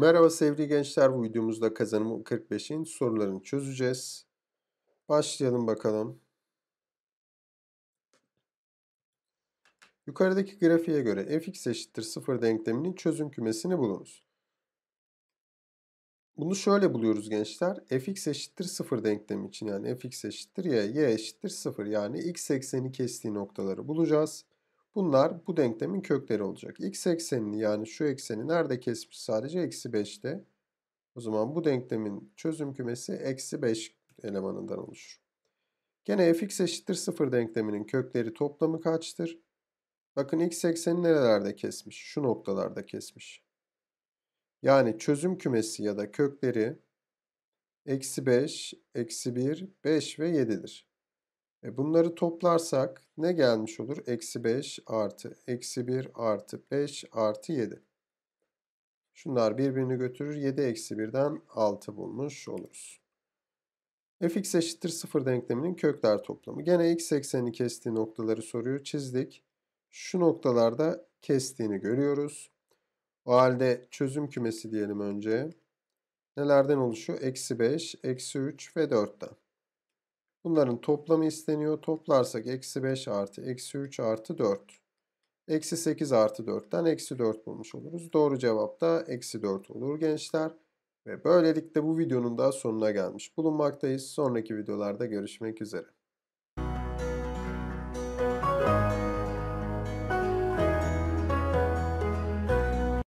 Merhaba sevgili gençler, bu videomuzda kazanım 45'in sorularını çözeceğiz. Başlayalım bakalım. Yukarıdaki grafiğe göre fx eşittir 0 denkleminin çözüm kümesini bulunuz. Bunu şöyle buluyoruz gençler. fx eşittir 0 denklemi için yani fx eşittir y, y eşittir 0 yani x ekseni kestiği noktaları bulacağız. Bunlar bu denklemin kökleri olacak. X eksenini yani şu ekseni nerede kesmiş sadece? Eksi 5'te. O zaman bu denklemin çözüm kümesi eksi 5 elemanından oluşur. Gene fx eşittir 0 denkleminin kökleri toplamı kaçtır? Bakın x ekseni nerelerde kesmiş? Şu noktalarda kesmiş. Yani çözüm kümesi ya da kökleri eksi 5, eksi 1, 5 ve 7'dir. E, bunları toplarsak ne gelmiş olur? Eksi 5 artı eksi 1 artı 5 artı 7. Şunlar birbirini götürür. 7 eksi 1'den 6 bulmuş oluruz. fx eşittir 0 denkleminin kökler toplamı. Gene x eksenini kestiği noktaları soruyor. Çizdik. Şu noktalarda kestiğini görüyoruz. O halde çözüm kümesi diyelim önce. Nelerden oluşuyor? Eksi 5, eksi 3 ve 4'ten. Bunların toplamı isteniyor. Toplarsak eksi 5 artı eksi 3 artı 4. Eksi 8 artı 4'ten eksi 4 bulmuş oluruz. Doğru cevap da eksi 4 olur gençler. Ve böylelikle bu videonun da sonuna gelmiş bulunmaktayız. Sonraki videolarda görüşmek üzere.